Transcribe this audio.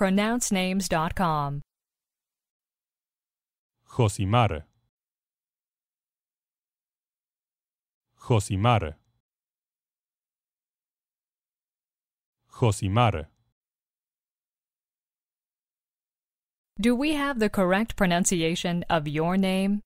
pronouncenames.com. Josimar. Josimar. Josimar. Do we have the correct pronunciation of your name?